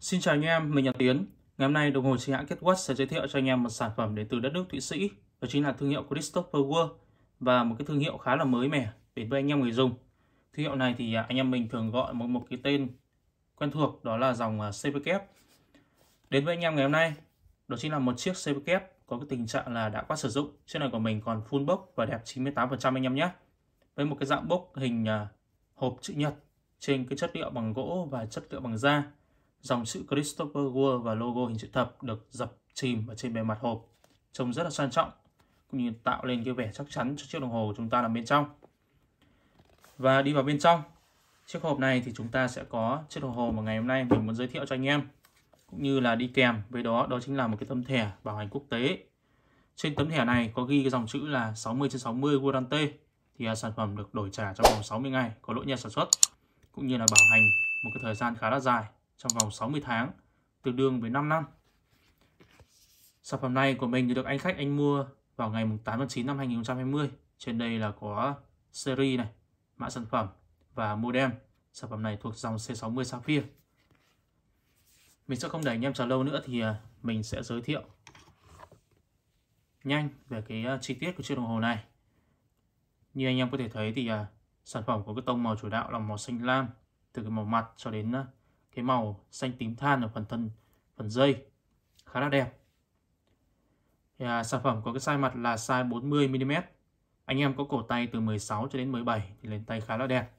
Xin chào anh em, mình là Tiến. Ngày hôm nay, đồng hồ chính hãng Getwatch sẽ giới thiệu cho anh em một sản phẩm đến từ đất nước Thụy Sĩ, đó chính là thương hiệu Christopher World và một cái thương hiệu khá là mới mẻ đến với anh em người dùng. Thương hiệu này thì à, anh em mình thường gọi một một cái tên quen thuộc đó là dòng à, CPK. Đến với anh em ngày hôm nay, đó chính là một chiếc CPK có cái tình trạng là đã qua sử dụng. Chiếc này của mình còn full bốc và đẹp 98% anh em nhé. Với một cái dạng bốc hình à, hộp chữ nhật trên cái chất liệu bằng gỗ và chất liệu bằng da dòng chữ Christopher Ward và logo hình chữ thập được dập chìm ở trên bề mặt hộp, trông rất là sang trọng, cũng như tạo lên cái vẻ chắc chắn cho chiếc đồng hồ chúng ta nằm bên trong. Và đi vào bên trong, chiếc hộp này thì chúng ta sẽ có chiếc đồng hồ mà ngày hôm nay mình muốn giới thiệu cho anh em, cũng như là đi kèm với đó, đó chính là một cái tấm thẻ bảo hành quốc tế. Trên tấm thẻ này có ghi cái dòng chữ là 60 trên 60 warranty thì sản phẩm được đổi trả trong vòng 60 ngày có lỗi nhà sản xuất cũng như là bảo hành một cái thời gian khá là dài trong vòng 60 tháng, tương đương với 5 năm. Sản phẩm này của mình thì được anh khách anh mua vào ngày 8 tháng 9 năm 2020. Trên đây là có series này, mã sản phẩm và modem. Sản phẩm này thuộc dòng C60 Sapphire. Mình sẽ không để anh em chờ lâu nữa thì à, mình sẽ giới thiệu nhanh về cái à, chi tiết của chiếc đồng hồ này. Như anh em có thể thấy thì à, sản phẩm của cái tông màu chủ đạo là màu xanh lam từ cái màu mặt cho đến cái màu xanh tím than ở phần thân phần dây khá là đẹp à, sản phẩm có cái size mặt là size 40 mm anh em có cổ tay từ 16 cho đến 17 thì lên tay khá là đẹp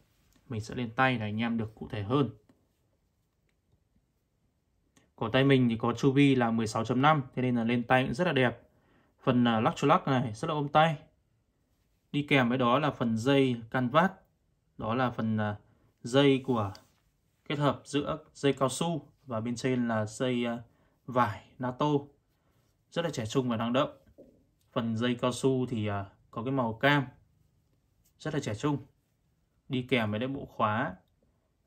mình sẽ lên tay để anh em được cụ thể hơn cổ tay mình thì có chu vi là 16.5 thế nên là lên tay cũng rất là đẹp phần à, lắc cho lắc này rất là ôm tay đi kèm với đó là phần dây canvas đó là phần à, dây của kết hợp giữa dây cao su và bên trên là dây ờ, vải NATO rất là trẻ trung và năng động phần dây cao su thì ờ, có cái màu cam rất là trẻ trung đi kèm với đấy bộ khóa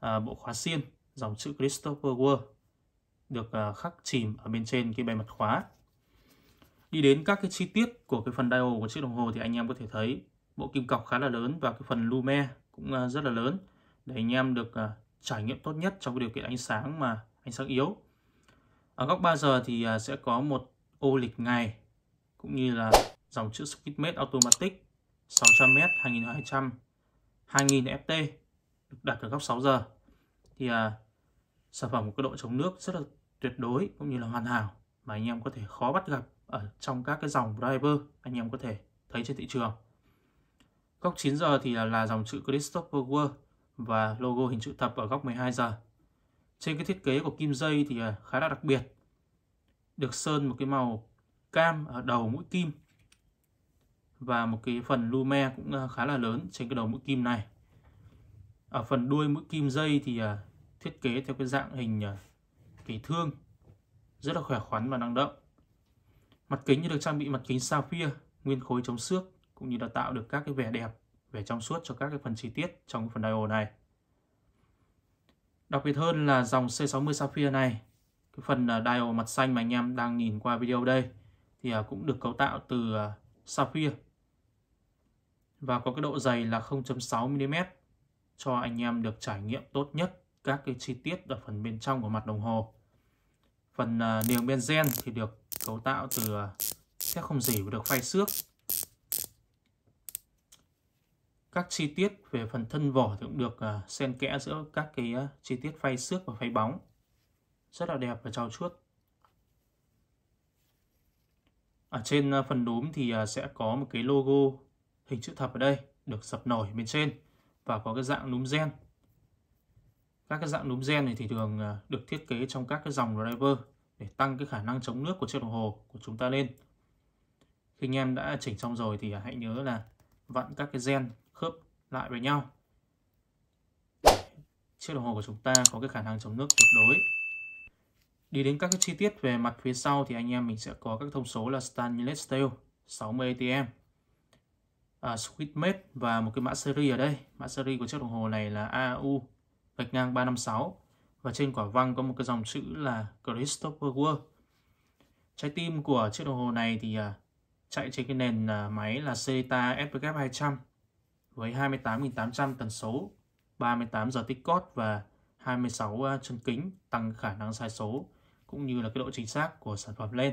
ờ, bộ khóa xiên dòng chữ Christopher Ward được khắc chìm ở bên trên cái bề mặt khóa đi đến các cái chi tiết của cái phần dial của chiếc đồng hồ thì anh em có thể thấy bộ kim cọc khá là lớn và cái phần lume cũng rất là lớn để anh em được trải nghiệm tốt nhất trong điều kiện ánh sáng mà ánh sáng yếu. Ở góc 3 giờ thì à, sẽ có một ô lịch ngày cũng như là dòng chữ Skidmate Automatic 600m 2200 2000 FT được đặt ở góc 6 giờ thì à, sản phẩm có độ chống nước rất là tuyệt đối cũng như là hoàn hảo mà anh em có thể khó bắt gặp ở trong các cái dòng driver anh em có thể thấy trên thị trường. Góc 9 giờ thì là, là dòng chữ Christopher Ward và logo hình chữ thập ở góc 12 giờ. Trên cái thiết kế của kim dây thì à, khá là đặc biệt. Được sơn một cái màu cam ở đầu mũi kim. Và một cái phần lume cũng à, khá là lớn trên cái đầu mũi kim này. Ở phần đuôi mũi kim dây thì à, thiết kế theo cái dạng hình kỳ thương. Rất là khỏe khoắn và năng động. Mặt kính được trang bị mặt kính sapphire, nguyên khối chống xước cũng như là tạo được các cái vẻ đẹp về trong suốt cho các cái phần chi tiết trong phần diode này. Đặc biệt hơn là dòng C60 Sapphire này, cái phần à, diode mặt xanh mà anh em đang nhìn qua video đây thì à, cũng được cấu tạo từ à, Sapphire và có cái độ dày là 0.6 mm cho anh em được trải nghiệm tốt nhất các cái chi tiết ở phần bên trong của mặt đồng hồ. Phần niềng benzen thì được cấu tạo từ thép không dỉ và được phay xước các chi tiết về phần thân vỏ thì cũng được à, xen kẽ giữa các cái à, chi tiết phay xước và phay bóng rất là đẹp và trau chuốt ở trên à, phần đốm thì sẽ có một cái logo hình chữ thập ở đây được sập nổi bên trên và có cái dạng núm gen các cái dạng núm gen này thì thường được thiết kế trong các cái dòng driver để tăng cái khả năng chống nước của chiếc đồng hồ của chúng ta lên khi anh em đã chỉnh xong rồi thì hãy nhớ là vặn các cái gen lại với nhau chiếc đồng hồ của chúng ta có cái khả năng chống nước tuyệt đối đi đến các cái chi tiết về mặt phía sau thì anh em mình sẽ có các thông số là stainless steel 60 atm à, Swissmade và một cái mã seri ở đây mã seri của chiếc đồng hồ này là AU gạch ngang 356 và trên quả văng có một cái dòng chữ là Christopher World trái tim của chiếc đồng hồ này thì à, chạy trên cái nền à, máy là Celta SPK 200 với 28.800 tần số, 38 giờ tích cót và 26 à, chân kính tăng khả năng sai số cũng như là cái độ chính xác của sản phẩm lên.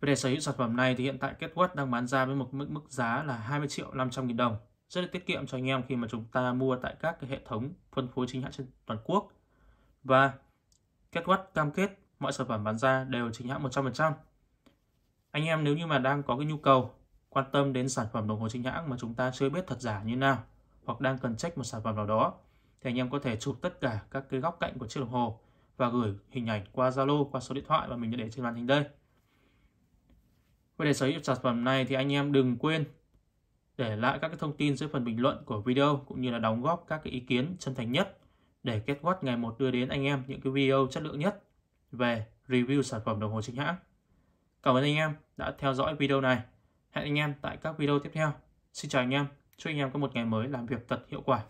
Về để sở hữu sản phẩm này thì hiện tại Catwatt đang bán ra với một mức mức giá là 20 triệu 500 nghìn đồng. Rất là tiết kiệm cho anh em khi mà chúng ta mua tại các cái hệ thống phân phối chính hãng trên toàn quốc. Và Catwatt cam kết mọi sản phẩm bán ra đều chính hãng 100%. Anh em nếu như mà đang có cái nhu cầu quan tâm đến sản phẩm đồng hồ chính hãng mà chúng ta chưa biết thật giả như nào hoặc đang cần check một sản phẩm nào đó thì anh em có thể chụp tất cả các cái góc cạnh của chiếc đồng hồ và gửi hình ảnh qua Zalo qua số điện thoại mà mình đã để trên màn hình đây. Với để sở hữu sản phẩm này thì anh em đừng quên để lại các cái thông tin dưới phần bình luận của video cũng như là đóng góp các cái ý kiến chân thành nhất để kết quát ngày một đưa đến anh em những cái video chất lượng nhất về review sản phẩm đồng hồ chính hãng. Cảm ơn anh em đã theo dõi video này. Hẹn anh em tại các video tiếp theo. Xin chào anh em, chúc anh em có một ngày mới làm việc thật hiệu quả.